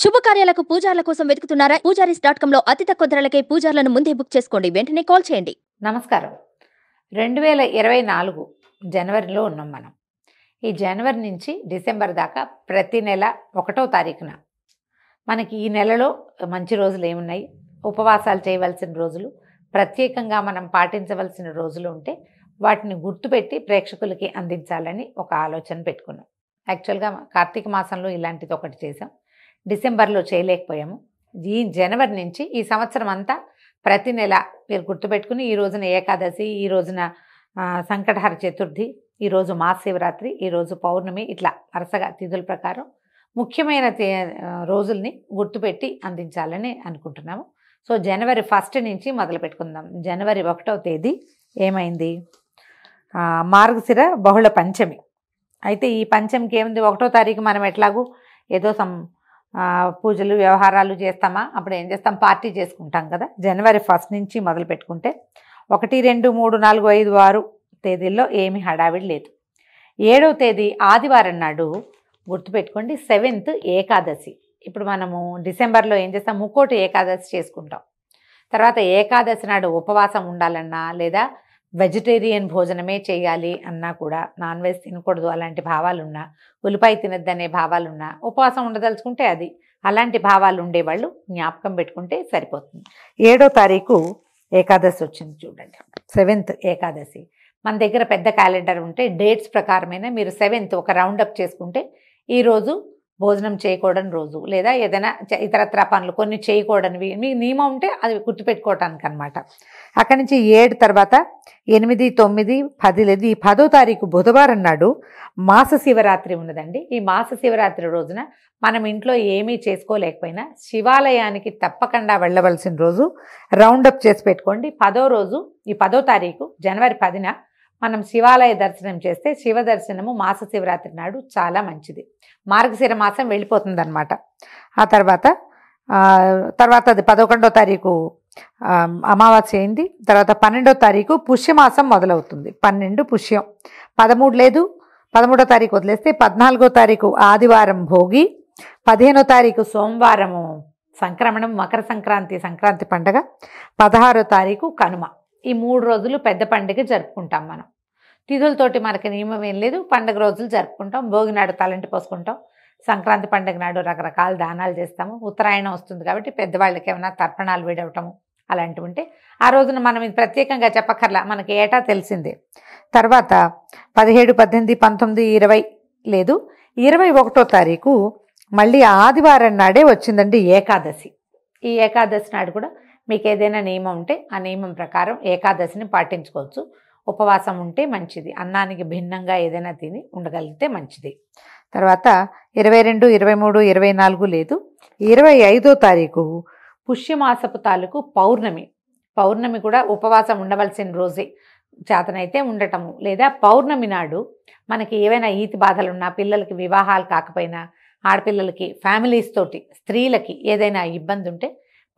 శుభకార్యాలకు పూజార్ల కోసం వెతుకుతున్నారా పూజారీస్ డాట్ కామ్లో అతి తక్కువ ధరలకే పూజార్లను ముందే బుక్ చేసుకోండి వెంటనే కాల్ చేయండి నమస్కారం రెండు వేల ఇరవై నాలుగు జనవరిలో ఉన్నాం మనం ఈ జనవరి నుంచి డిసెంబర్ దాకా ప్రతి నెల ఒకటో తారీఖున మనకి ఈ నెలలో మంచి రోజులు ఏమున్నాయి ఉపవాసాలు చేయవలసిన రోజులు ప్రత్యేకంగా మనం పాటించవలసిన రోజులు ఉంటే వాటిని గుర్తుపెట్టి ప్రేక్షకులకి అందించాలని ఒక ఆలోచన పెట్టుకున్నాం యాక్చువల్గా కార్తీక మాసంలో ఇలాంటిది ఒకటి చేసాం డిసెంబర్లో చేయలేకపోయాము ఈ జనవరి నుంచి ఈ సంవత్సరం అంతా ప్రతి నెల మీరు గుర్తుపెట్టుకుని ఈ రోజున ఏకాదశి ఈ రోజున సంకటహర చతుర్థి ఈరోజు మహాశివరాత్రి ఈరోజు పౌర్ణమి ఇట్లా వరుసగా తిథుల ప్రకారం ముఖ్యమైన రోజుల్ని గుర్తుపెట్టి అందించాలని అనుకుంటున్నాము సో జనవరి ఫస్ట్ నుంచి మొదలు పెట్టుకుందాం జనవరి ఒకటవ తేదీ ఏమైంది మార్గశిర బహుళ పంచమి అయితే ఈ పంచమికి ఏముంది ఒకటో తారీఖు మనం ఎట్లాగూ ఏదో సం పూజలు వ్యవహారాలు చేస్తామా అప్పుడు ఏం చేస్తాం పార్టీ చేసుకుంటాం కదా జనవరి ఫస్ట్ నుంచి మొదలు పెట్టుకుంటే ఒకటి రెండు మూడు నాలుగు ఐదు ఆరు తేదీల్లో ఏమి హడావిడి లేదు ఏడవ తేదీ ఆదివారం నాడు గుర్తుపెట్టుకోండి సెవెంత్ ఏకాదశి ఇప్పుడు మనము డిసెంబర్లో ఏం చేస్తాం ముక్కోటి ఏకాదశి చేసుకుంటాం తర్వాత ఏకాదశి నాడు ఉపవాసం ఉండాలన్నా లేదా వెజిటేరియన్ భోజనమే చేయాలి అన్నా కూడా నాన్ వెజ్ తినకూడదు అలాంటి భావాలున్నా ఉల్లిపాయ తినద్దనే భావాలున్నా ఉపవాసం ఉండదలుచుకుంటే అది అలాంటి భావాలు ఉండేవాళ్ళు జ్ఞాపకం పెట్టుకుంటే సరిపోతుంది ఏడో తారీఖు ఏకాదశి వచ్చింది చూడండి సెవెంత్ ఏకాదశి మన దగ్గర పెద్ద క్యాలెండర్ ఉంటే డేట్స్ ప్రకారమైన మీరు సెవెంత్ ఒక రౌండప్ చేసుకుంటే ఈరోజు భోజనం చేయకూడని రోజు లేదా ఏదైనా ఇతరత్ర పనులు కొన్ని చేయకూడనివి మీకు నియమం ఉంటే అది గుర్తుపెట్టుకోవటానికి అనమాట అక్కడి నుంచి ఏడు తర్వాత ఎనిమిది తొమ్మిది పది లేదు ఈ పదో తారీఖు బుధవారం నాడు మాస శివరాత్రి ఉన్నదండి ఈ మాస శివరాత్రి రోజున మనం ఇంట్లో ఏమీ చేసుకోలేకపోయినా శివాలయానికి తప్పకుండా వెళ్ళవలసిన రోజు రౌండప్ చేసి పెట్టుకోండి పదో రోజు ఈ పదో తారీఖు జనవరి పదిన మనం శివాలయ దర్శనం చేస్తే శివ దర్శనము మాస శివరాత్రి నాడు చాలా మంచిది మార్గశిర మాసం వెళ్ళిపోతుందన్నమాట ఆ తర్వాత తర్వాత అది పదకొండో తారీఖు అమావాస్య అయింది తర్వాత పన్నెండో తారీఖు పుష్యమాసం మొదలవుతుంది పన్నెండు పుష్యం పదమూడు లేదు పదమూడో తారీఖు వదిలేస్తే పద్నాలుగో తారీఖు ఆదివారం భోగి పదిహేనో తారీఖు సోమవారము సంక్రమణం మకర సంక్రాంతి సంక్రాంతి పండగ పదహారో తారీఖు కనుమ ఈ మూడు రోజులు పెద్ద పండుగ జరుపుకుంటాం మనం తిథులతోటి మనకి నియమం ఏం లేదు పండుగ రోజులు జరుపుకుంటాం భోగినాడు తలంటి పోసుకుంటాం సంక్రాంతి పండుగ నాడు రకరకాల దానాలు చేస్తాము ఉత్తరాయణం వస్తుంది కాబట్టి పెద్దవాళ్ళకి ఏమైనా తర్పణాలు వేడవటము అలాంటివి ఉంటే ఆ రోజున మనం ఇది ప్రత్యేకంగా చెప్పక్కర్లా మనకి ఏటా తెలిసిందే తర్వాత పదిహేడు పద్దెనిమిది పంతొమ్మిది ఇరవై లేదు ఇరవై ఒకటో తారీఖు మళ్ళీ ఆదివారం నాడే వచ్చిందండి ఏకాదశి ఈ ఏకాదశి నాడు కూడా మీకు ఏదైనా నియమం ఉంటే ఆ నియమం ప్రకారం ఏకాదశిని పాటించుకోవచ్చు ఉపవాసం ఉంటే మంచిది అన్నానికి భిన్నంగా ఏదైనా తిని ఉండగలిగితే మంచిది తర్వాత ఇరవై రెండు ఇరవై మూడు ఇరవై నాలుగు లేదు ఇరవై ఐదో తారీఖు పుష్యమాసపు తాలూకు పౌర్ణమి పౌర్ణమి కూడా ఉపవాసం ఉండవలసిన రోజే చేతనైతే ఉండటము లేదా పౌర్ణమి నాడు మనకి ఏవైనా ఈతి బాధలున్నా పిల్లలకి వివాహాలు కాకపోయినా ఆడపిల్లలకి ఫ్యామిలీస్ తోటి స్త్రీలకి ఏదైనా ఇబ్బంది ఉంటే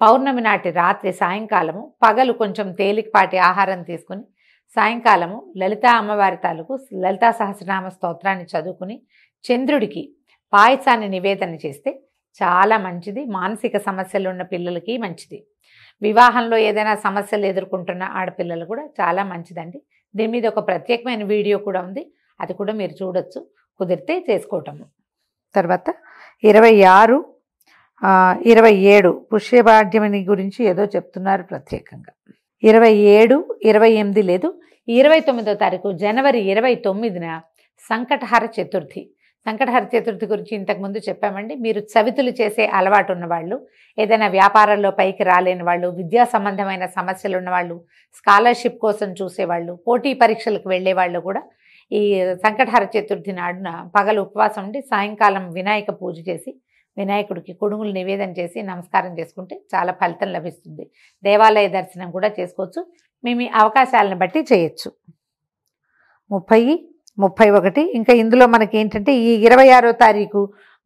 పౌర్ణమి నాటి రాత్రి సాయంకాలము పగలు కొంచెం తేలికపాటి ఆహారం తీసుకుని సాయంకాలము లలితా అమ్మవారి తాలూకు లలితా సహస్రనామ స్తోత్రాన్ని చదువుకుని చంద్రుడికి పాయసాన్ని నివేదన చేస్తే చాలా మంచిది మానసిక సమస్యలు ఉన్న పిల్లలకి మంచిది వివాహంలో ఏదైనా సమస్యలు ఎదుర్కొంటున్న ఆడపిల్లలు కూడా చాలా మంచిదండి దీని మీద ఒక ప్రత్యేకమైన వీడియో కూడా ఉంది అది కూడా మీరు చూడొచ్చు కుదిరితే చేసుకోవటము తర్వాత ఇరవై ఆరు ఇరవై ఏడు పుష్యపాఠ్యమిని గురించి ఏదో చెప్తున్నారు ప్రత్యేకంగా ఇరవై ఏడు ఇరవై ఎనిమిది లేదు ఇరవై తొమ్మిదో తారీఖు జనవరి ఇరవై తొమ్మిదిన సంకటహార చతుర్థి సంకటహర చతుర్థి గురించి ఇంతకుముందు చెప్పామండి మీరు చవితులు చేసే అలవాటు ఉన్నవాళ్ళు ఏదైనా వ్యాపారంలో పైకి రాలేని వాళ్ళు విద్యా సంబంధమైన సమస్యలు ఉన్నవాళ్ళు స్కాలర్షిప్ కోసం చూసేవాళ్ళు పోటీ పరీక్షలకు వెళ్ళే వాళ్ళు కూడా ఈ సంకటహర చతుర్థి నాడున పగలు ఉపవాసం ఉండి సాయంకాలం వినాయక పూజ చేసి వినాయకుడికి కొడుములు నివేదన చేసి నమస్కారం చేసుకుంటే చాలా ఫలితం లభిస్తుంది దేవాలయ దర్శనం కూడా చేసుకోవచ్చు మేము మీ అవకాశాలను బట్టి చేయొచ్చు ముప్పై ముప్పై ఒకటి ఇంకా ఇందులో మనకి ఏంటంటే ఈ ఇరవై ఆరో తారీఖు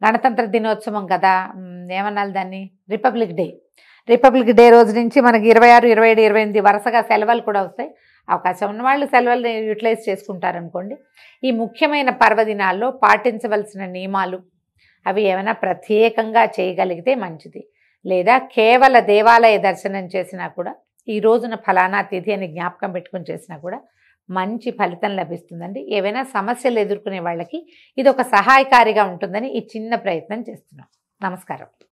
గణతంత్ర దినోత్సవం కదా ఏమన్నా దాన్ని రిపబ్లిక్ డే రిపబ్లిక్ డే రోజు నుంచి మనకి ఇరవై ఆరు ఇరవై ఏడు ఇరవై ఎనిమిది వరుసగా సెలవులు కూడా వస్తాయి అవకాశం ఉన్న వాళ్ళు సెలవులు యూటిలైజ్ చేసుకుంటారనుకోండి ఈ ముఖ్యమైన పర్వదినాల్లో పాటించవలసిన నియమాలు అవి ఏమైనా ప్రత్యేకంగా చేయగలిగితే మంచిది లేదా కేవల దేవాలయ దర్శనం చేసినా కూడా ఈ రోజున ఫలానా తిథి అని జ్ఞాపకం పెట్టుకుని చేసినా కూడా మంచి ఫలితం లభిస్తుందండి ఏవైనా సమస్యలు ఎదుర్కొనే వాళ్ళకి ఇది ఒక సహాయకారిగా ఉంటుందని ఈ చిన్న ప్రయత్నం చేస్తున్నాం నమస్కారం